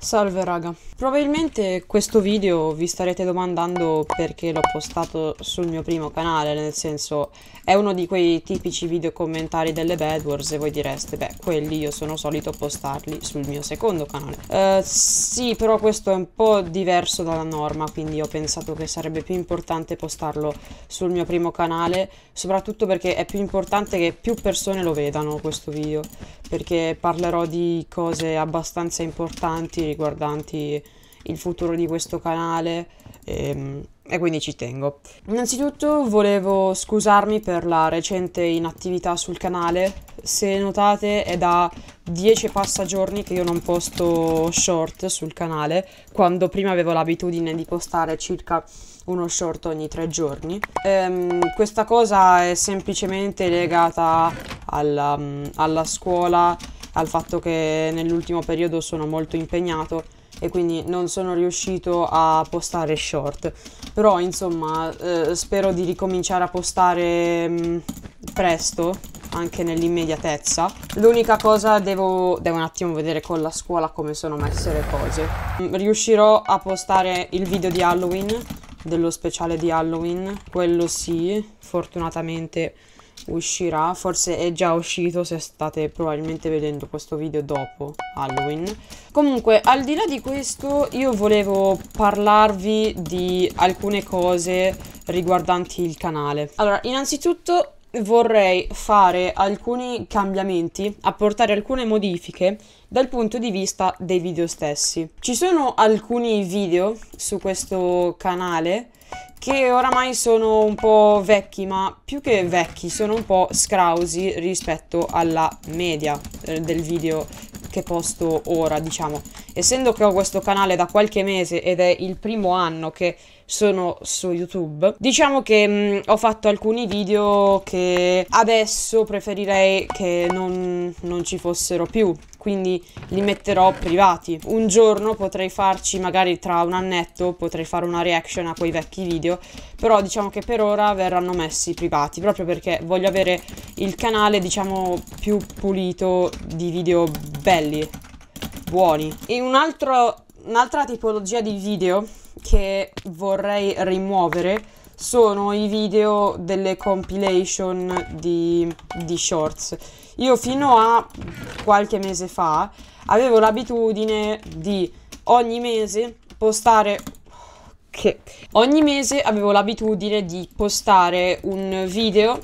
Salve raga, probabilmente questo video vi starete domandando perché l'ho postato sul mio primo canale, nel senso è uno di quei tipici video commentari delle Bad Wars e voi direste beh quelli io sono solito postarli sul mio secondo canale. Uh, sì però questo è un po' diverso dalla norma quindi ho pensato che sarebbe più importante postarlo sul mio primo canale soprattutto perché è più importante che più persone lo vedano questo video perché parlerò di cose abbastanza importanti riguardanti il futuro di questo canale e, ehm, e, quindi ci tengo. Innanzitutto volevo scusarmi per la recente inattività sul canale, se notate è da 10 passa giorni che io non posto short sul canale, quando prima avevo l'abitudine di postare circa uno short ogni tre giorni. Ehm, questa cosa è semplicemente legata alla, alla scuola al fatto che nell'ultimo periodo sono molto impegnato e quindi non sono riuscito a postare short. Però insomma eh, spero di ricominciare a postare mh, mm, presto, anche nell'immediatezza. L'unica cosa devo, devo un attimo vedere con la scuola come sono messe le cose. Mm, riuscirò a postare il video di Halloween, dello speciale di Halloween, quello sì, fortunatamente uscirà, forse è già uscito se state probabilmente vedendo questo video dopo Halloween. Comunque, al di là di questo, io volevo parlarvi di alcune cose riguardanti il canale. Allora, innanzitutto vorrei fare alcuni cambiamenti, apportare alcune modifiche dal punto di vista dei video stessi. Ci sono alcuni video su questo canale che oramai sono un po' vecchi, ma più che vecchi sono un po' scrausi rispetto alla media eh, del video che posto ora, diciamo. Essendo che ho questo canale da qualche mese ed è il primo anno che sono su YouTube, diciamo che mh, mm, ho fatto alcuni video che adesso preferirei che non, non ci fossero più, quindi li metterò privati. Un giorno potrei farci, magari tra un annetto, potrei fare una reaction a quei vecchi video, però diciamo che per ora verranno messi privati, proprio perché voglio avere il canale, diciamo, più pulito di video belli, buoni. E un altro, un'altra tipologia di video che vorrei rimuovere sono i video delle compilation di, di shorts. Io fino a qualche mese fa avevo l'abitudine di ogni mese postare che ogni mese avevo l'abitudine di postare un video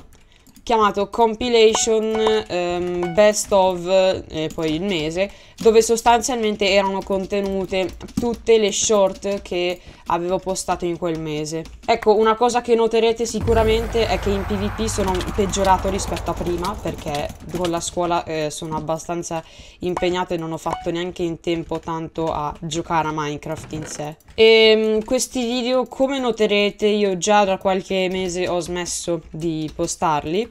chiamato Compilation um, Best of eh, poi il mese dove sostanzialmente erano contenute tutte le short che avevo postato in quel mese. Ecco, una cosa che noterete sicuramente è che in PvP sono peggiorato rispetto a prima perché con la scuola eh, sono abbastanza impegnato e non ho fatto neanche in tempo tanto a giocare a Minecraft in sé. E ehm, questi video, come noterete, io già da qualche mese ho smesso di postarli.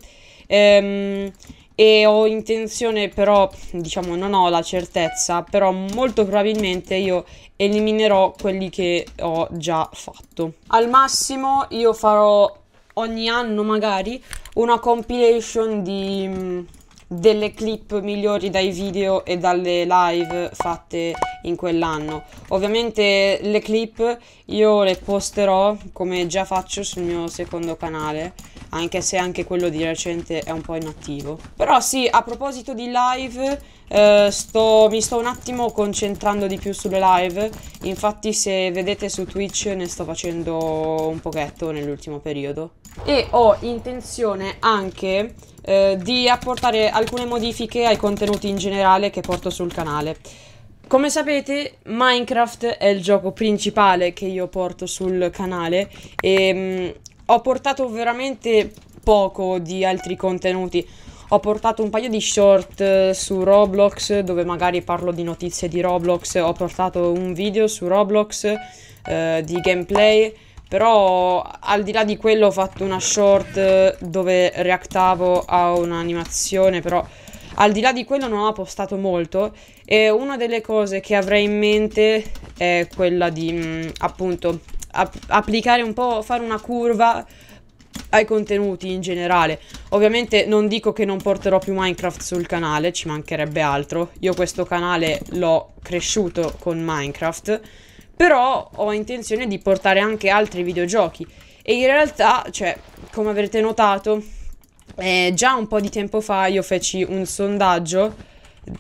Ehm, e ho intenzione però, diciamo non ho la certezza, però molto probabilmente io eliminerò quelli che ho già fatto. Al massimo io farò ogni anno magari una compilation di mm, delle clip migliori dai video e dalle live fatte in quell'anno. Ovviamente le clip io le posterò come già faccio sul mio secondo canale anche se anche quello di recente è un po' inattivo. Però sì, a proposito di live, eh, sto, mi sto un attimo concentrando di più sulle live, infatti se vedete su Twitch ne sto facendo un pochetto nell'ultimo periodo. E ho intenzione anche eh, di apportare alcune modifiche ai contenuti in generale che porto sul canale. Come sapete, Minecraft è il gioco principale che io porto sul canale e mm, ho portato veramente poco di altri contenuti. Ho portato un paio di short eh, su Roblox dove magari parlo di notizie di Roblox, ho portato un video su Roblox eh, di gameplay, però al di là di quello ho fatto una short eh, dove reactavo a un'animazione, però al di là di quello non ho postato molto e una delle cose che avrei in mente è quella di mh, mm, appunto app applicare un po', fare una curva ai contenuti in generale. Ovviamente non dico che non porterò più Minecraft sul canale, ci mancherebbe altro. Io questo canale l'ho cresciuto con Minecraft, però ho intenzione di portare anche altri videogiochi. E in realtà, cioè, come avrete notato, eh, già un po' di tempo fa io feci un sondaggio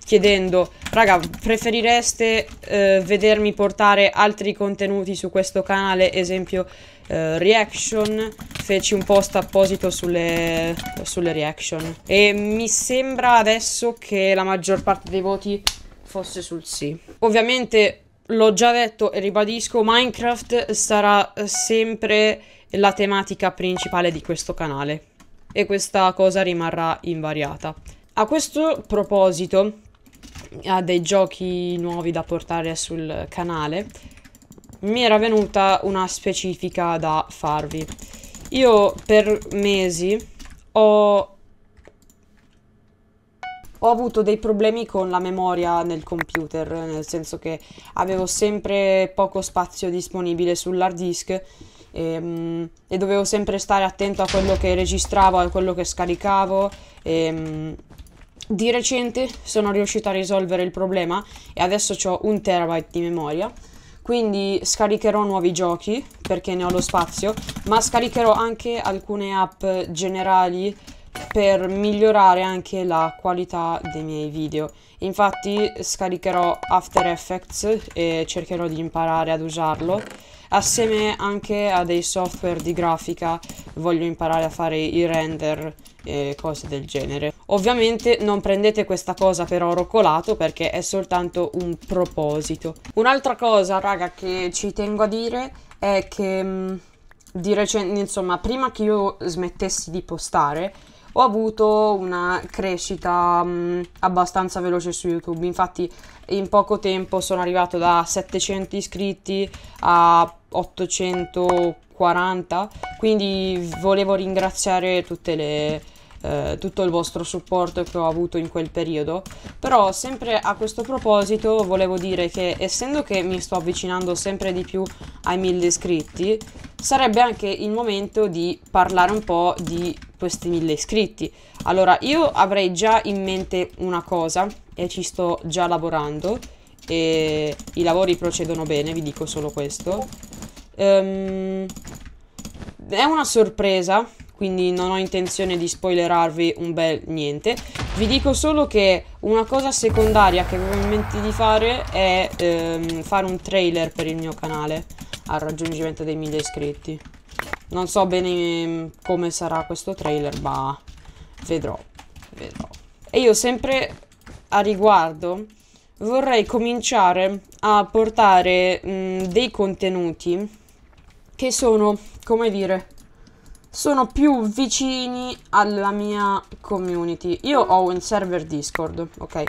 chiedendo raga preferireste eh, vedermi portare altri contenuti su questo canale esempio eh, reaction feci un post apposito sulle, sulle reaction e mi sembra adesso che la maggior parte dei voti fosse sul sì ovviamente l'ho già detto e ribadisco Minecraft sarà sempre la tematica principale di questo canale e questa cosa rimarrà invariata a questo proposito, a dei giochi nuovi da portare sul canale, mi era venuta una specifica da farvi. Io per mesi ho... Ho avuto dei problemi con la memoria nel computer, nel senso che avevo sempre poco spazio disponibile sull'hard disk e, ehm, e, dovevo sempre stare attento a quello che registravo, a quello che scaricavo e, ehm, di recente sono riuscito a risolvere il problema e adesso ho un terabyte di memoria. Quindi scaricherò nuovi giochi perché ne ho lo spazio, ma scaricherò anche alcune app generali per migliorare anche la qualità dei miei video. Infatti scaricherò After Effects e cercherò di imparare ad usarlo, assieme anche a dei software di grafica voglio imparare a fare i render e cose del genere. Ovviamente non prendete questa cosa per oro colato perché è soltanto un proposito. Un'altra cosa raga che ci tengo a dire è che di recente, insomma, prima che io smettessi di postare ho avuto una crescita mh, mm, abbastanza veloce su YouTube. Infatti in poco tempo sono arrivato da 700 iscritti a 840, quindi volevo ringraziare tutte le eh, tutto il vostro supporto che ho avuto in quel periodo. Però sempre a questo proposito volevo dire che essendo che mi sto avvicinando sempre di più ai 1000 iscritti, sarebbe anche il momento di parlare un po' di questi mille iscritti. Allora, io avrei già in mente una cosa e ci sto già lavorando e i lavori procedono bene, vi dico solo questo. Um, è una sorpresa, quindi non ho intenzione di spoilerarvi un bel niente. Vi dico solo che una cosa secondaria che avevo in mente di fare è ehm, fare un trailer per il mio canale al raggiungimento dei 1000 iscritti. Non so bene mm, come sarà questo trailer, ma vedrò, vedrò. E io sempre a riguardo vorrei cominciare a portare mh, mm, dei contenuti che sono, come dire, sono più vicini alla mia community. Io ho un server Discord, ok?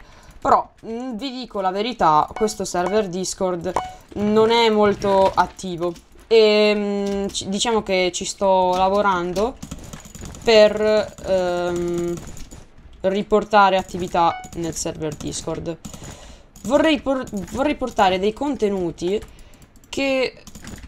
Però mh, mm, vi dico la verità, questo server Discord non è molto attivo. E mh, mm, diciamo che ci sto lavorando per ehm, riportare attività nel server Discord. Vorrei, por vorrei portare dei contenuti che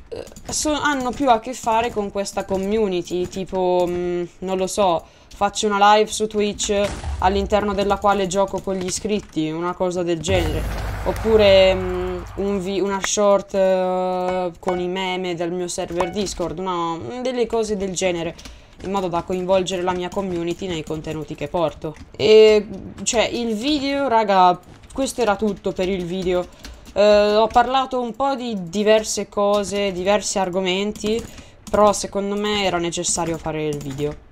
eh, so, hanno più a che fare con questa community, tipo, mh, mm, non lo so, faccio una live su Twitch all'interno della quale gioco con gli iscritti, una cosa del genere. Oppure mh, mm, un una short uh, con i meme del mio server Discord, no, delle cose del genere in modo da coinvolgere la mia community nei contenuti che porto. E cioè il video, raga, questo era tutto per il video. Uh, ho parlato un po' di diverse cose, diversi argomenti, però secondo me era necessario fare il video.